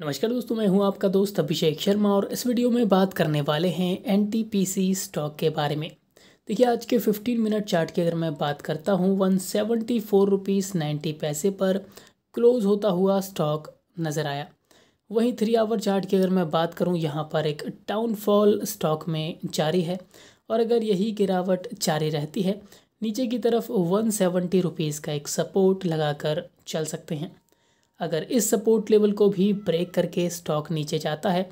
नमस्कार दोस्तों मैं हूं आपका दोस्त अभिषेक शर्मा और इस वीडियो में बात करने वाले हैं एन स्टॉक के बारे में देखिए आज के 15 मिनट चार्ट की अगर मैं बात करता हूं one seventy four rupees ninety पैसे पर क्लोज होता हुआ स्टॉक नज़र आया वहीं थ्री आवर चार्ट की अगर मैं बात करूं यहां पर एक डाउनफॉल स्टॉक में जारी है और अगर यही गिरावट जारी रहती है नीचे की तरफ वन रुपीज़ का एक सपोर्ट लगा चल सकते हैं अगर इस सपोर्ट लेवल को भी ब्रेक करके स्टॉक नीचे जाता है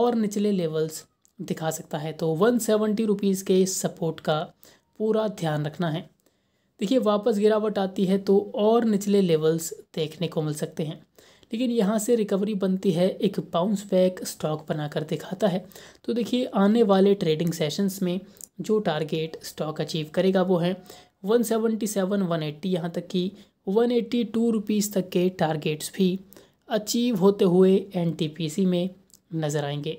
और निचले लेवल्स दिखा सकता है तो वन सेवेंटी रुपीज़ के सपोर्ट का पूरा ध्यान रखना है देखिए वापस गिरावट आती है तो और निचले लेवल्स देखने को मिल सकते हैं लेकिन यहाँ से रिकवरी बनती है एक बाउंस बैक स्टॉक बनाकर दिखाता है तो देखिए आने वाले ट्रेडिंग सेशंस में जो टारगेट स्टॉक अचीव करेगा वो है 177, 180 यहाँ तक कि वन एट्टी टू रुपीज़ तक के टारगेट्स भी अचीव होते हुए एन में नज़र आएंगे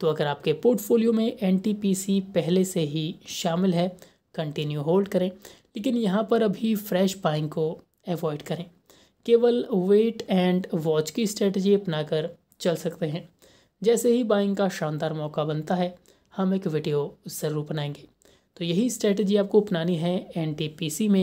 तो अगर आपके पोर्टफोलियो में एन पहले से ही शामिल है कंटिन्यू होल्ड करें लेकिन यहाँ पर अभी फ्रेश बाइंग को अवॉइड करें केवल वेट एंड वॉच की स्ट्रेटजी अपनाकर चल सकते हैं जैसे ही बाइंग का शानदार मौका बनता है हम एक वीडियो ज़रूर बनाएंगे तो यही स्ट्रेटजी आपको अपनानी है एन में